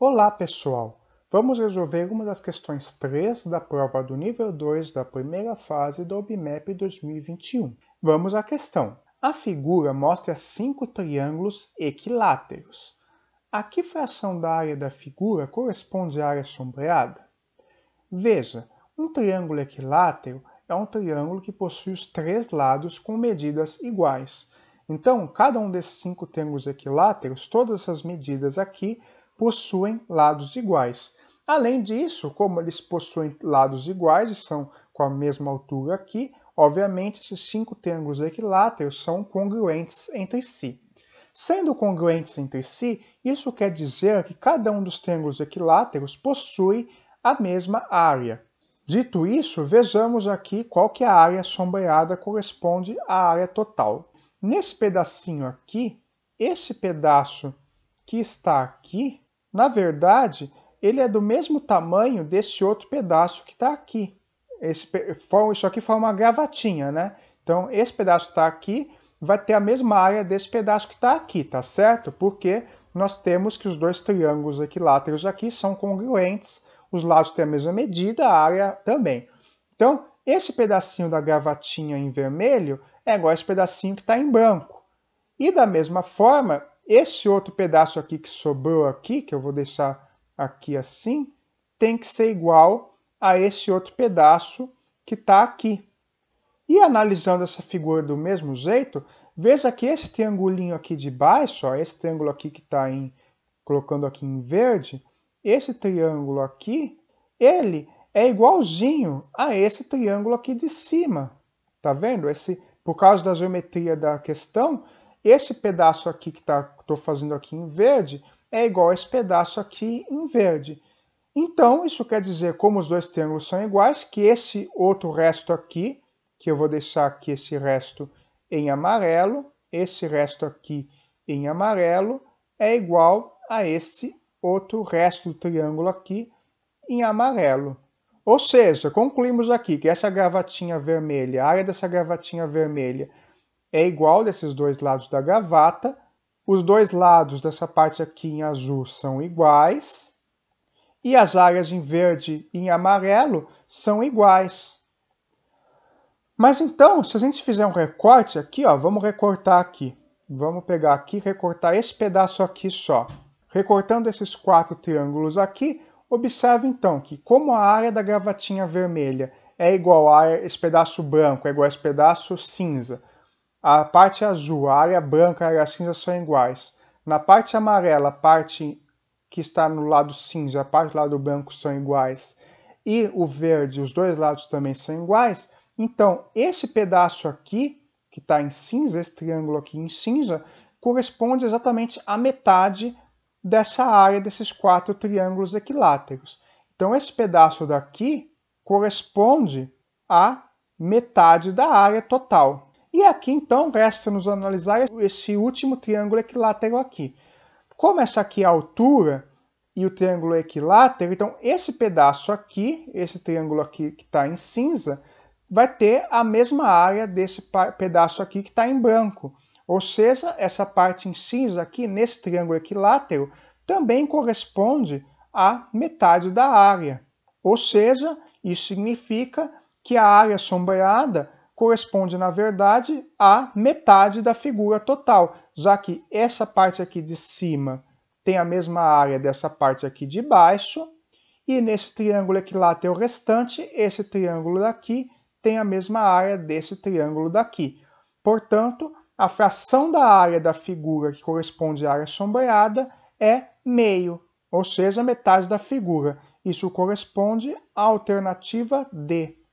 Olá pessoal! Vamos resolver uma das questões 3 da prova do nível 2 da primeira fase do OBMEP 2021. Vamos à questão. A figura mostra cinco triângulos equiláteros. A que fração da área da figura corresponde à área sombreada? Veja, um triângulo equilátero é um triângulo que possui os três lados com medidas iguais. Então, cada um desses cinco triângulos equiláteros, todas essas medidas aqui, possuem lados iguais. Além disso, como eles possuem lados iguais e são com a mesma altura aqui, obviamente esses cinco triângulos equiláteros são congruentes entre si. Sendo congruentes entre si, isso quer dizer que cada um dos triângulos equiláteros possui a mesma área. Dito isso, vejamos aqui qual que é a área sombreada corresponde à área total. Nesse pedacinho aqui, esse pedaço que está aqui, na verdade, ele é do mesmo tamanho desse outro pedaço que está aqui. Esse, isso aqui foi uma gravatinha, né? Então, esse pedaço está aqui, vai ter a mesma área desse pedaço que está aqui, tá certo? Porque nós temos que os dois triângulos equiláteros aqui são congruentes, os lados têm a mesma medida, a área também. Então, esse pedacinho da gravatinha em vermelho é igual a esse pedacinho que está em branco. E da mesma forma, esse outro pedaço aqui que sobrou aqui, que eu vou deixar aqui assim, tem que ser igual a esse outro pedaço que está aqui. E analisando essa figura do mesmo jeito, veja que esse triangulinho aqui de baixo, ó, esse triângulo aqui que está colocando aqui em verde, esse triângulo aqui, ele é igualzinho a esse triângulo aqui de cima. Tá vendo? Esse, por causa da geometria da questão, esse pedaço aqui que tá, estou fazendo aqui em verde é igual a esse pedaço aqui em verde. Então, isso quer dizer, como os dois triângulos são iguais, que esse outro resto aqui, que eu vou deixar aqui esse resto em amarelo, esse resto aqui em amarelo, é igual a esse outro resto do triângulo aqui em amarelo. Ou seja, concluímos aqui que essa gravatinha vermelha, a área dessa gravatinha vermelha é igual desses dois lados da gravata. Os dois lados dessa parte aqui em azul são iguais. E as áreas em verde e em amarelo são iguais. Mas então, se a gente fizer um recorte aqui, ó, vamos recortar aqui. Vamos pegar aqui recortar esse pedaço aqui só. Recortando esses quatro triângulos aqui, observe então que como a área da gravatinha vermelha é igual a área, esse pedaço branco é igual a esse pedaço cinza, a parte azul, a área branca e a área cinza são iguais. Na parte amarela, a parte que está no lado cinza, a parte do lado branco são iguais. E o verde, os dois lados também são iguais. Então, esse pedaço aqui, que está em cinza, esse triângulo aqui em cinza, corresponde exatamente à metade dessa área desses quatro triângulos equiláteros. Então, esse pedaço daqui corresponde à metade da área total. E aqui então resta nos analisar esse último triângulo equilátero aqui. Como essa aqui é a altura e o triângulo é equilátero, então esse pedaço aqui, esse triângulo aqui que está em cinza, vai ter a mesma área desse pedaço aqui que está em branco. Ou seja, essa parte em cinza aqui, nesse triângulo equilátero, também corresponde a metade da área. Ou seja, isso significa que a área sombreada corresponde, na verdade, à metade da figura total, já que essa parte aqui de cima tem a mesma área dessa parte aqui de baixo, e nesse triângulo equilátero restante, esse triângulo daqui tem a mesma área desse triângulo daqui. Portanto, a fração da área da figura que corresponde à área sombreada é meio, ou seja, metade da figura. Isso corresponde à alternativa D.